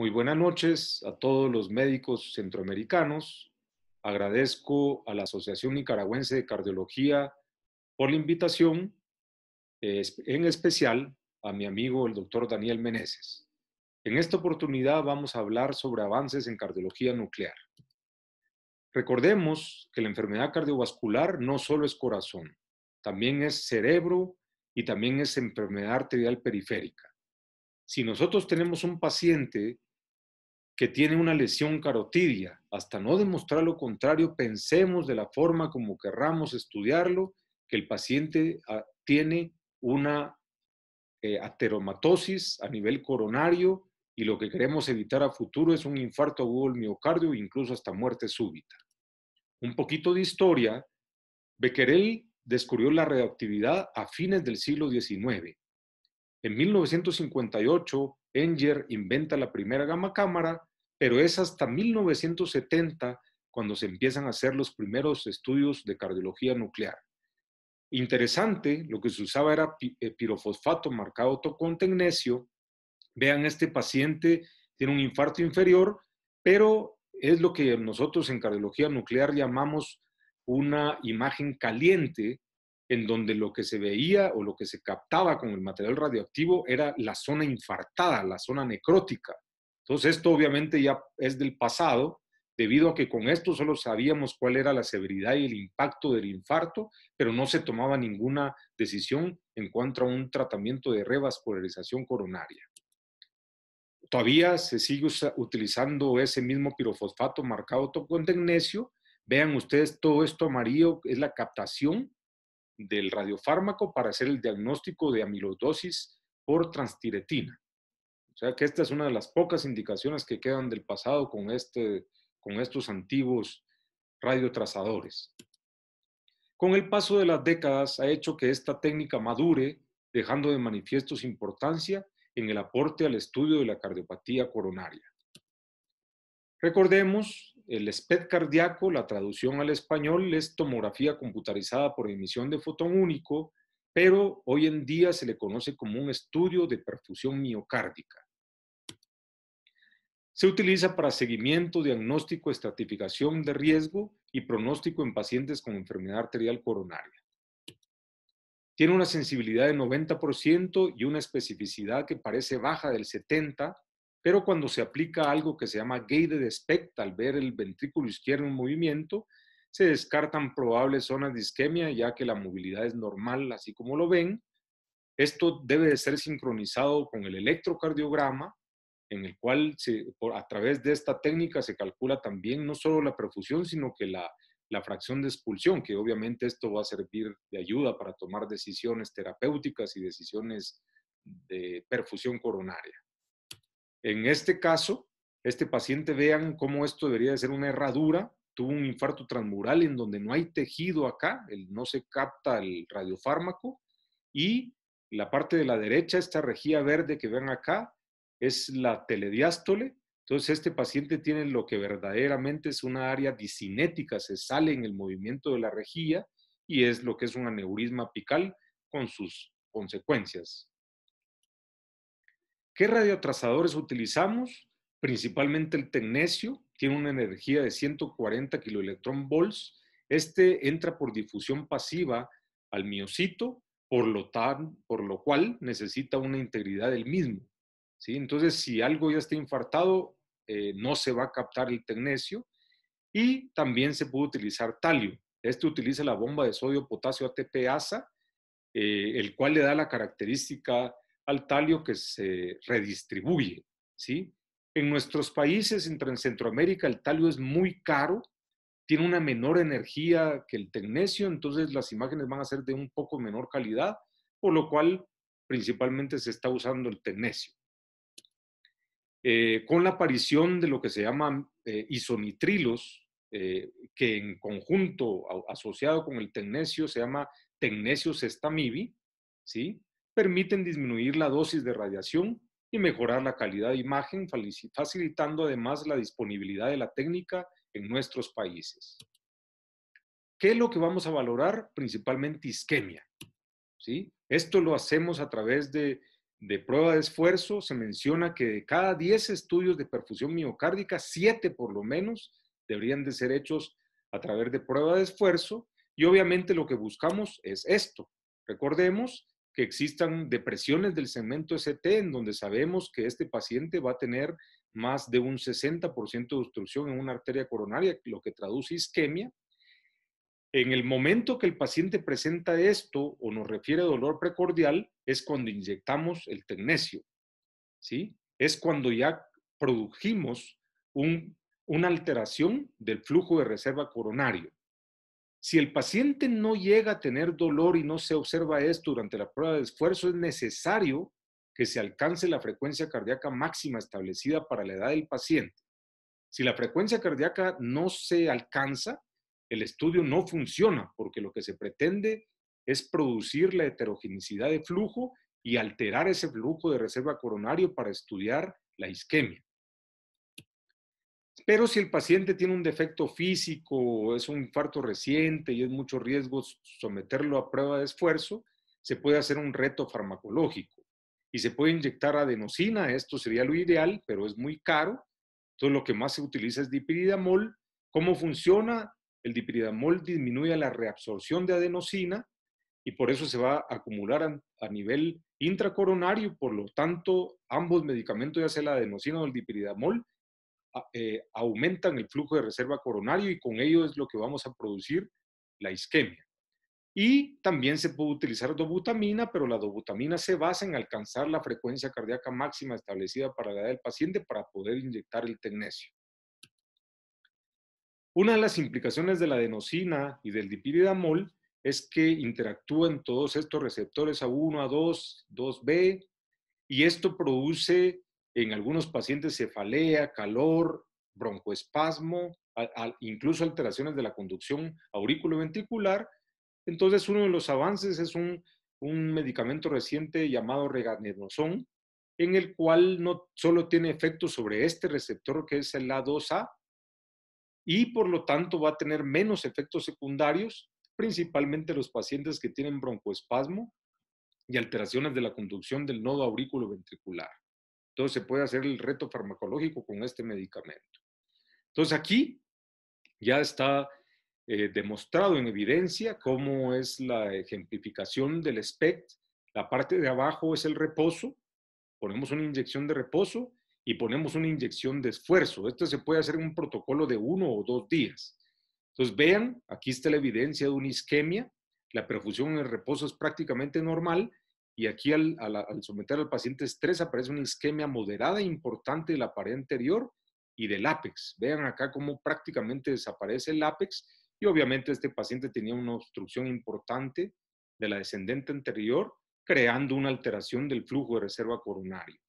Muy buenas noches a todos los médicos centroamericanos. Agradezco a la Asociación Nicaragüense de Cardiología por la invitación, eh, en especial a mi amigo el doctor Daniel Meneses. En esta oportunidad vamos a hablar sobre avances en cardiología nuclear. Recordemos que la enfermedad cardiovascular no solo es corazón, también es cerebro y también es enfermedad arterial periférica. Si nosotros tenemos un paciente que tiene una lesión carotidia. Hasta no demostrar lo contrario, pensemos de la forma como querramos estudiarlo, que el paciente ah, tiene una eh, ateromatosis a nivel coronario y lo que queremos evitar a futuro es un infarto agudo del miocardio, incluso hasta muerte súbita. Un poquito de historia, Becquerel descubrió la reactividad a fines del siglo XIX. En 1958 Enger inventa la primera gama cámara, pero es hasta 1970 cuando se empiezan a hacer los primeros estudios de cardiología nuclear. Interesante, lo que se usaba era eh, pirofosfato marcado con tecnesio. Vean, este paciente tiene un infarto inferior, pero es lo que nosotros en cardiología nuclear llamamos una imagen caliente, en donde lo que se veía o lo que se captaba con el material radioactivo era la zona infartada, la zona necrótica. Entonces, esto obviamente ya es del pasado, debido a que con esto solo sabíamos cuál era la severidad y el impacto del infarto, pero no se tomaba ninguna decisión en cuanto a un tratamiento de revascularización coronaria. Todavía se sigue utilizando ese mismo pirofosfato marcado con tecnesio. Vean ustedes, todo esto amarillo es la captación del radiofármaco para hacer el diagnóstico de amiloidosis por transtiretina. O sea que esta es una de las pocas indicaciones que quedan del pasado con, este, con estos antiguos radiotrazadores. Con el paso de las décadas ha hecho que esta técnica madure, dejando de manifiesto su importancia en el aporte al estudio de la cardiopatía coronaria. Recordemos el SPED cardíaco, la traducción al español, es tomografía computarizada por emisión de fotón único, pero hoy en día se le conoce como un estudio de perfusión miocárdica. Se utiliza para seguimiento, diagnóstico, estratificación de riesgo y pronóstico en pacientes con enfermedad arterial coronaria. Tiene una sensibilidad del 90% y una especificidad que parece baja del 70%, pero cuando se aplica algo que se llama de SPECT, al ver el ventrículo izquierdo en movimiento, se descartan probables zonas de isquemia, ya que la movilidad es normal, así como lo ven. Esto debe de ser sincronizado con el electrocardiograma, en el cual a través de esta técnica se calcula también no solo la perfusión, sino que la fracción de expulsión, que obviamente esto va a servir de ayuda para tomar decisiones terapéuticas y decisiones de perfusión coronaria. En este caso, este paciente vean cómo esto debería de ser una herradura, tuvo un infarto transmural en donde no hay tejido acá, no se capta el radiofármaco y la parte de la derecha, esta rejilla verde que ven acá, es la telediástole. Entonces, este paciente tiene lo que verdaderamente es una área disinética, se sale en el movimiento de la rejilla y es lo que es un aneurisma apical con sus consecuencias. ¿Qué radiotrazadores utilizamos? Principalmente el tecnesio, tiene una energía de 140 kiloelectrón volts. Este entra por difusión pasiva al miocito, por lo, tan, por lo cual necesita una integridad del mismo. ¿sí? Entonces, si algo ya está infartado, eh, no se va a captar el tecnesio. Y también se puede utilizar talio. Este utiliza la bomba de sodio, potasio, ATP, ASA, eh, el cual le da la característica al talio que se redistribuye, ¿sí? En nuestros países, en Centroamérica, el talio es muy caro, tiene una menor energía que el tecnesio, entonces las imágenes van a ser de un poco menor calidad, por lo cual principalmente se está usando el tecnesio. Eh, con la aparición de lo que se llama eh, isonitrilos, eh, que en conjunto asociado con el tecnesio se llama tecnesio sestamibi, ¿sí? permiten disminuir la dosis de radiación y mejorar la calidad de imagen, facilitando además la disponibilidad de la técnica en nuestros países. ¿Qué es lo que vamos a valorar? Principalmente isquemia. ¿sí? Esto lo hacemos a través de, de prueba de esfuerzo. Se menciona que de cada 10 estudios de perfusión miocárdica, 7 por lo menos deberían de ser hechos a través de prueba de esfuerzo. Y obviamente lo que buscamos es esto. Recordemos que existan depresiones del segmento ST, en donde sabemos que este paciente va a tener más de un 60% de obstrucción en una arteria coronaria, lo que traduce isquemia. En el momento que el paciente presenta esto o nos refiere dolor precordial, es cuando inyectamos el tecnesio, ¿sí? Es cuando ya produjimos una alteración del flujo de reserva coronario. Si el paciente no llega a tener dolor y no se observa esto durante la prueba de esfuerzo, es necesario que se alcance la frecuencia cardíaca máxima establecida para la edad del paciente. Si la frecuencia cardíaca no se alcanza, el estudio no funciona porque lo que se pretende es producir la heterogeneidad de flujo y alterar ese flujo de reserva coronario para estudiar la isquemia. Pero si el paciente tiene un defecto físico, o es un infarto reciente y es mucho riesgo someterlo a prueba de esfuerzo, se puede hacer un reto farmacológico y se puede inyectar adenosina, esto sería lo ideal, pero es muy caro. Entonces lo que más se utiliza es dipiridamol. ¿Cómo funciona? El dipiridamol disminuye la reabsorción de adenosina y por eso se va a acumular a, a nivel intracoronario, por lo tanto ambos medicamentos, ya sea la adenosina o el dipiridamol, eh, aumentan el flujo de reserva coronario y con ello es lo que vamos a producir la isquemia. Y también se puede utilizar dobutamina, pero la dobutamina se basa en alcanzar la frecuencia cardíaca máxima establecida para la edad del paciente para poder inyectar el tecnesio. Una de las implicaciones de la adenosina y del dipiridamol es que interactúan todos estos receptores A1, A2, 2B, y esto produce en algunos pacientes cefalea, calor, broncoespasmo, incluso alteraciones de la conducción auriculoventricular. Entonces, uno de los avances es un, medicamento reciente llamado regadenoson, en el cual no solo tiene efecto sobre este receptor que es el A2A, y por lo tanto va a tener menos efectos secundarios, principalmente los pacientes que tienen broncoespasmo y alteraciones de la conducción del nodo auriculoventricular. Entonces se puede hacer el reto farmacológico con este medicamento. Entonces aquí ya está eh, demostrado en evidencia cómo es la ejemplificación del SPECT. La parte de abajo es el reposo. Ponemos una inyección de reposo y ponemos una inyección de esfuerzo. Esto se puede hacer en un protocolo de uno o dos días. Entonces vean, aquí está la evidencia de una isquemia. La perfusión en el reposo es prácticamente normal y aquí al, someter al paciente estrés aparece una isquemia moderada e importante de la pared anterior y del ápex. Vean acá cómo prácticamente desaparece el ápex y obviamente este paciente tenía una obstrucción importante de la descendente anterior, creando una alteración del flujo de reserva coronario.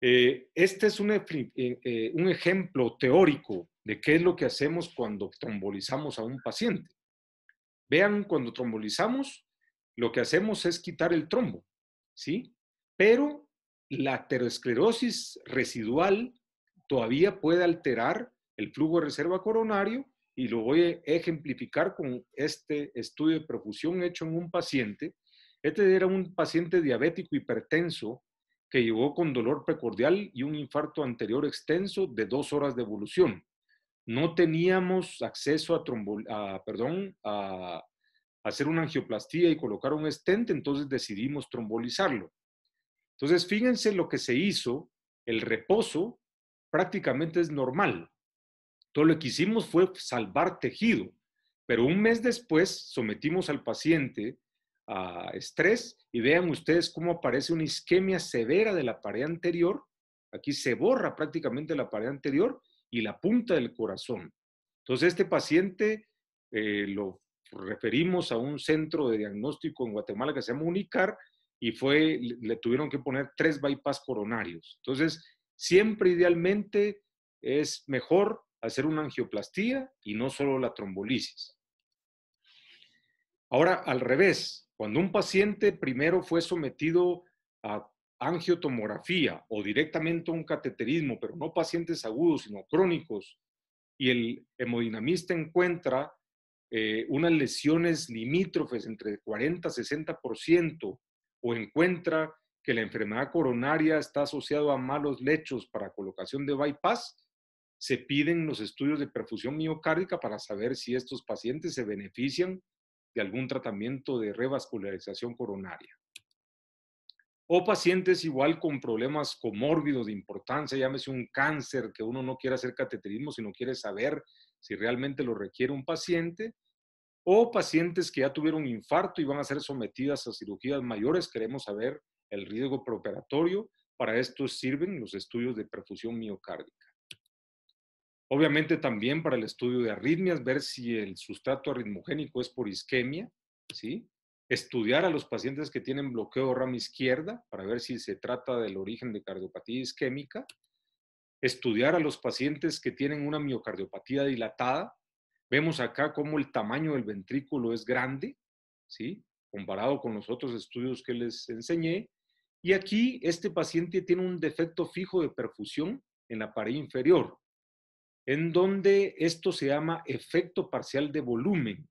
Eh, este es un, eh, eh, un, ejemplo teórico de qué es lo que hacemos cuando trombolizamos a un paciente. Vean, cuando trombolizamos, lo que hacemos es quitar el trombo, ¿sí? Pero la aterosclerosis residual todavía puede alterar el flujo de reserva coronario y lo voy a ejemplificar con este estudio de perfusión hecho en un paciente. Este era un paciente diabético hipertenso que llegó con dolor precordial y un infarto anterior extenso de dos horas de evolución. No teníamos acceso a, trombo, perdón, a hacer una angioplastía y colocar un estente, entonces decidimos trombolizarlo. Entonces, fíjense lo que se hizo, el reposo prácticamente es normal. Todo lo que hicimos fue salvar tejido, pero un mes después sometimos al paciente a estrés y vean ustedes cómo aparece una isquemia severa de la pared anterior. Aquí se borra prácticamente la pared anterior y la punta del corazón. Entonces, este paciente eh, lo referimos a un centro de diagnóstico en Guatemala que se llama UNICAR y fue, le tuvieron que poner tres bypass coronarios. Entonces, siempre idealmente es mejor hacer una angioplastía y no solo la trombolisis. Ahora, al revés, cuando un paciente primero fue sometido a angiotomografía o directamente a un cateterismo, pero no pacientes agudos, sino crónicos, y el hemodinamista encuentra eh, unas lesiones limítrofes entre 40 y 60% o encuentra que la enfermedad coronaria está asociada a malos lechos para colocación de bypass, se piden los estudios de perfusión miocárdica para saber si estos pacientes se benefician de algún tratamiento de revascularización coronaria o pacientes igual con problemas comórbidos de importancia, llámese un cáncer, que uno no quiere hacer cateterismo, sino quiere saber si realmente lo requiere un paciente, o pacientes que ya tuvieron infarto y van a ser sometidas a cirugías mayores, queremos saber el riesgo preoperatorio, para esto sirven los estudios de perfusión miocárdica. Obviamente también para el estudio de arritmias, ver si el sustrato arritmogénico es por isquemia, ¿sí? estudiar a los pacientes que tienen bloqueo rama izquierda para ver si se trata del origen de cardiopatía isquémica, estudiar a los pacientes que tienen una miocardiopatía dilatada. Vemos acá cómo el tamaño del ventrículo es grande, ¿sí? comparado con los otros estudios que les enseñé. Y aquí este paciente tiene un defecto fijo de perfusión en la pared inferior, en donde esto se llama efecto parcial de volumen.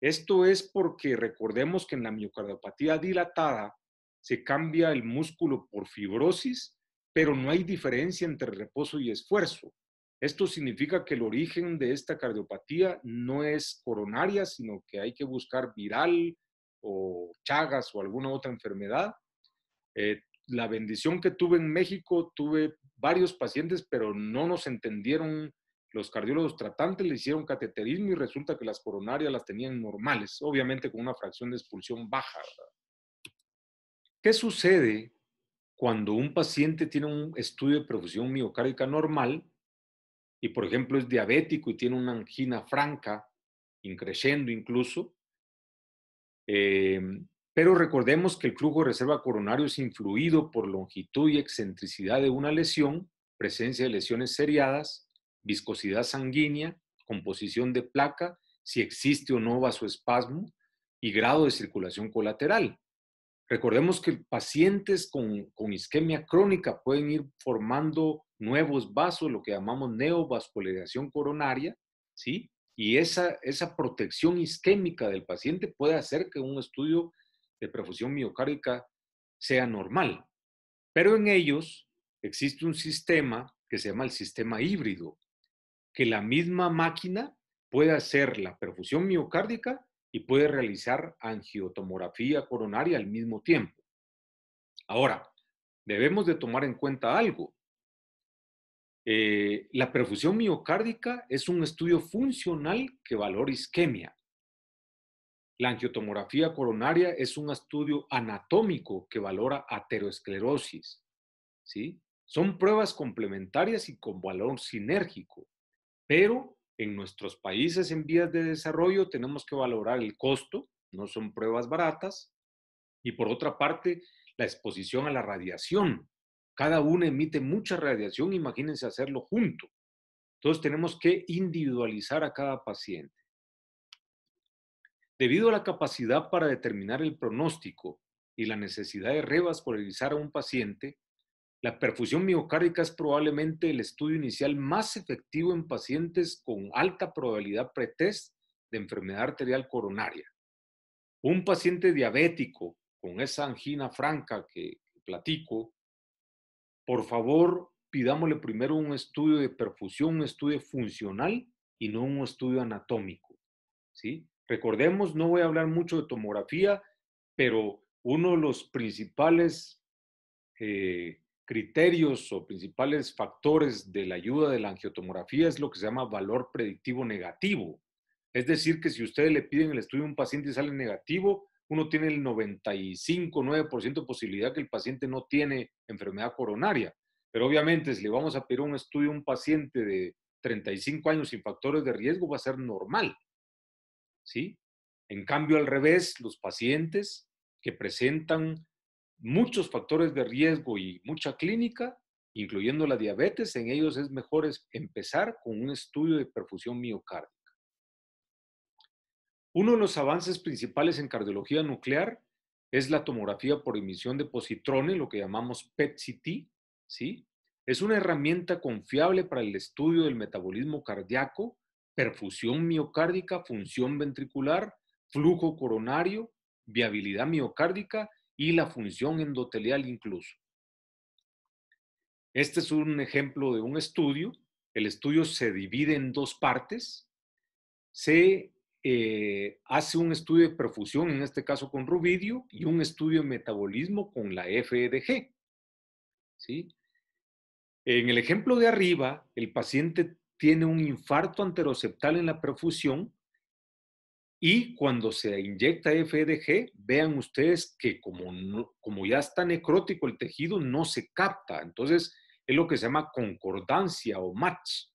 Esto es porque recordemos que en la miocardiopatía dilatada se cambia el músculo por fibrosis, pero no hay diferencia entre reposo y esfuerzo. Esto significa que el origen de esta cardiopatía no es coronaria, sino que hay que buscar viral o chagas o alguna otra enfermedad. Eh, la bendición que tuve en México, tuve varios pacientes, pero no nos entendieron los cardiólogos tratantes le hicieron cateterismo y resulta que las coronarias las tenían normales, obviamente con una fracción de expulsión baja. ¿Qué sucede cuando un paciente tiene un estudio de perfusión miocárdica normal y, por ejemplo, es diabético y tiene una angina franca, increciendo incluso? Em, pero recordemos que el flujo de reserva coronario es influido por longitud y excentricidad de una lesión, presencia de lesiones seriadas, viscosidad sanguínea, composición de placa, si existe o no vasoespasmo y grado de circulación colateral. Recordemos que pacientes con, isquemia crónica pueden ir formando nuevos vasos, lo que llamamos neovascularización coronaria, ¿sí? Y esa, esa protección isquémica del paciente puede hacer que un estudio de perfusión miocárdica sea normal. Pero en ellos existe un sistema que se llama el sistema híbrido, que la misma máquina puede hacer la perfusión miocárdica y puede realizar angiotomografía coronaria al mismo tiempo. Ahora, debemos de tomar en cuenta algo. Eh, la perfusión miocárdica es un estudio funcional que valora isquemia. La angiotomografía coronaria es un estudio anatómico que valora ateroesclerosis. ¿sí? Son pruebas complementarias y con valor sinérgico. Pero en nuestros países en vías de desarrollo tenemos que valorar el costo, no son pruebas baratas, y por otra parte, la exposición a la radiación. Cada uno emite mucha radiación, imagínense hacerlo junto. Entonces tenemos que individualizar a cada paciente. Debido a la capacidad para determinar el pronóstico y la necesidad de revascularizar a un paciente, la perfusión miocárdica es probablemente el estudio inicial más efectivo en pacientes con alta probabilidad pretest de enfermedad arterial coronaria. Un paciente diabético con esa angina franca que platico, por favor, pidámosle primero un estudio de perfusión, un estudio funcional y no un estudio anatómico. ¿sí? Recordemos, no voy a hablar mucho de tomografía, pero uno de los principales eh, criterios o principales factores de la ayuda de la angiotomografía es lo que se llama valor predictivo negativo. Es decir, que si ustedes le piden el estudio a un paciente y sale negativo, uno tiene el 95, 9% de posibilidad que el paciente no tiene enfermedad coronaria. Pero obviamente, si le vamos a pedir un estudio a un paciente de 35 años sin factores de riesgo, va a ser normal. ¿Sí? En cambio, al revés, los pacientes que presentan muchos factores de riesgo y mucha clínica, incluyendo la diabetes, en ellos es mejor empezar con un estudio de perfusión miocárdica. Uno de los avances principales en cardiología nuclear es la tomografía por emisión de positrones, lo que llamamos PET-CT, Es una herramienta confiable para el estudio del metabolismo cardíaco, perfusión miocárdica, función ventricular, flujo coronario, viabilidad miocárdica y la función endotelial incluso. Este es un ejemplo de un estudio. El estudio se divide en dos partes. Se eh, hace un estudio de perfusión, en este caso con rubidio, y un estudio de metabolismo con la FEDG. En el ejemplo de arriba, el paciente tiene un infarto anteroceptal en la perfusión y cuando se inyecta FDG, vean ustedes que como, ya está necrótico el tejido, no se capta. Entonces, es lo que se llama concordancia o match.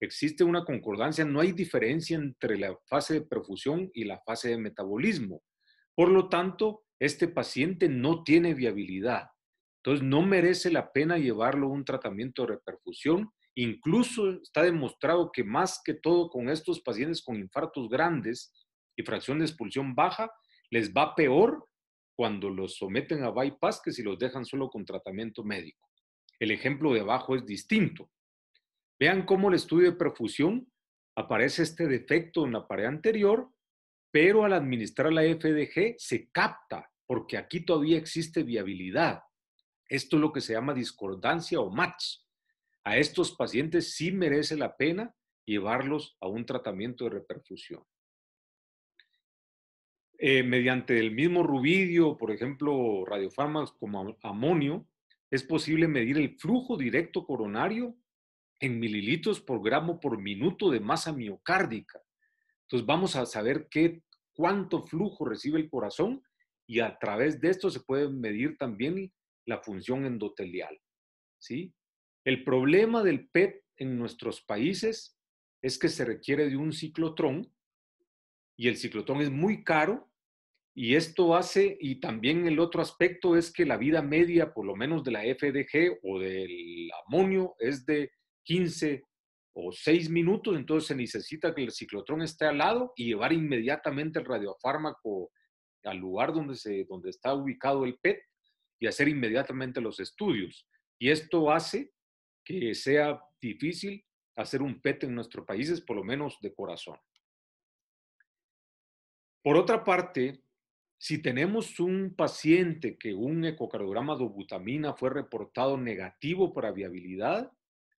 Existe una concordancia, no hay diferencia entre la fase de perfusión y la fase de metabolismo. Por lo tanto, este paciente no tiene viabilidad. Entonces, no merece la pena llevarlo a un tratamiento de reperfusión Incluso está demostrado que más que todo con estos pacientes con infartos grandes y fracción de expulsión baja, les va peor cuando los someten a bypass que si los dejan solo con tratamiento médico. El ejemplo de abajo es distinto. Vean cómo el estudio de perfusión aparece este defecto en la pared anterior, pero al administrar la FDG se capta, porque aquí todavía existe viabilidad. Esto es lo que se llama discordancia o match a estos pacientes sí merece la pena llevarlos a un tratamiento de reperfusión. Eh, mediante el mismo rubidio, por ejemplo, radiofármacos como amonio, es posible medir el flujo directo coronario en mililitros por gramo por minuto de masa miocárdica. Entonces vamos a saber qué, cuánto flujo recibe el corazón y a través de esto se puede medir también la función endotelial. ¿sí? El problema del PET en nuestros países es que se requiere de un ciclotrón y el ciclotrón es muy caro y esto hace, y también el otro aspecto es que la vida media, por lo menos de la FDG o del amonio, es de 15 o 6 minutos, entonces se necesita que el ciclotrón esté al lado y llevar inmediatamente el radiofármaco al lugar donde, se, donde está ubicado el PET y hacer inmediatamente los estudios. Y esto hace que sea difícil hacer un PET en nuestros países, por lo menos de corazón. Por otra parte, si tenemos un paciente que un ecocardiograma de butamina fue reportado negativo para viabilidad,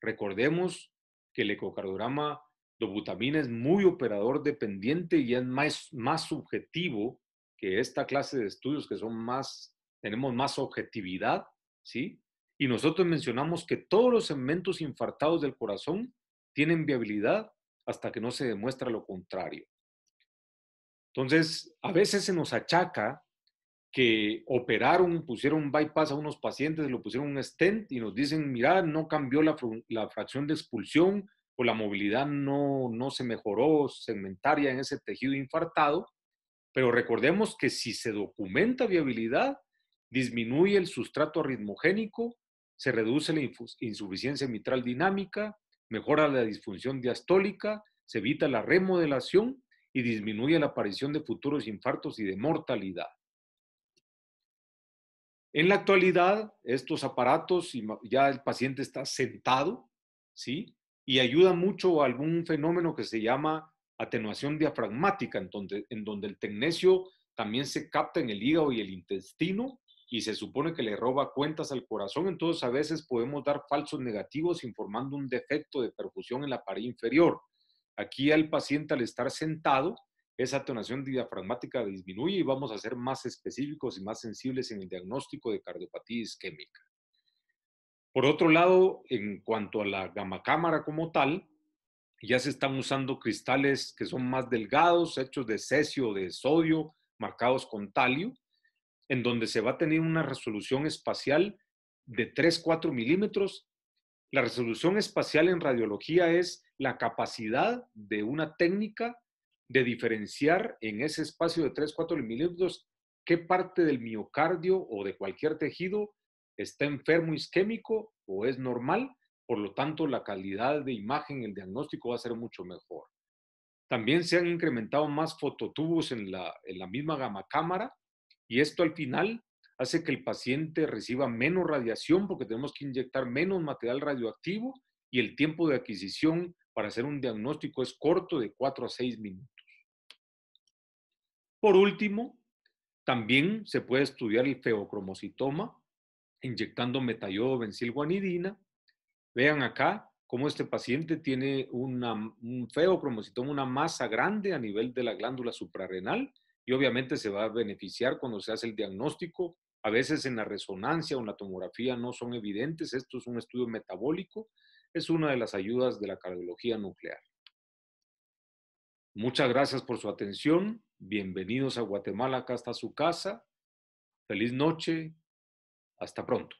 recordemos que el ecocardiograma dobutamina es muy operador dependiente y es más, más subjetivo que esta clase de estudios que son más, tenemos más objetividad, ¿sí? Y nosotros mencionamos que todos los segmentos infartados del corazón tienen viabilidad hasta que no se demuestra lo contrario. Entonces, a veces se nos achaca que operaron, pusieron un bypass a unos pacientes, lo pusieron un stent y nos dicen, mira, no cambió la, fracción de expulsión o la movilidad no, no se mejoró segmentaria en ese tejido infartado, pero recordemos que si se documenta viabilidad, disminuye el sustrato arritmogénico se reduce la insuficiencia mitral dinámica, mejora la disfunción diastólica, se evita la remodelación y disminuye la aparición de futuros infartos y de mortalidad. En la actualidad, estos aparatos, ya el paciente está sentado, ¿sí? Y ayuda mucho a algún fenómeno que se llama atenuación diafragmática, en donde, en donde el tecnesio también se capta en el hígado y el intestino y se supone que le roba cuentas al corazón, entonces a veces podemos dar falsos negativos informando un defecto de perfusión en la pared inferior. Aquí al paciente al estar sentado, esa tonación diafragmática disminuye y vamos a ser más específicos y más sensibles en el diagnóstico de cardiopatía isquémica. Por otro lado, en cuanto a la gamma como tal, ya se están usando cristales que son más delgados, hechos de cesio, de sodio, marcados con talio, en donde se va a tener una resolución espacial de 3-4 milímetros. La resolución espacial en radiología es la capacidad de una técnica de diferenciar en ese espacio de 3-4 milímetros qué parte del miocardio o de cualquier tejido está enfermo isquémico o es normal. Por lo tanto, la calidad de imagen, el diagnóstico va a ser mucho mejor. También se han incrementado más fototubos en la, en la misma gama cámara y esto al final hace que el paciente reciba menos radiación porque tenemos que inyectar menos material radioactivo y el tiempo de adquisición para hacer un diagnóstico es corto de 4 a 6 minutos. Por último, también se puede estudiar el feocromocitoma inyectando metayodo benzilguanidina. Vean acá cómo este paciente tiene un feocromocitoma, una masa grande a nivel de la glándula suprarrenal y obviamente se va a beneficiar cuando se hace el diagnóstico. A veces en la resonancia o en la tomografía no son evidentes. Esto es un estudio metabólico. Es una de las ayudas de la cardiología nuclear. Muchas gracias por su atención. Bienvenidos a Guatemala. Acá está su casa. Feliz noche. Hasta pronto.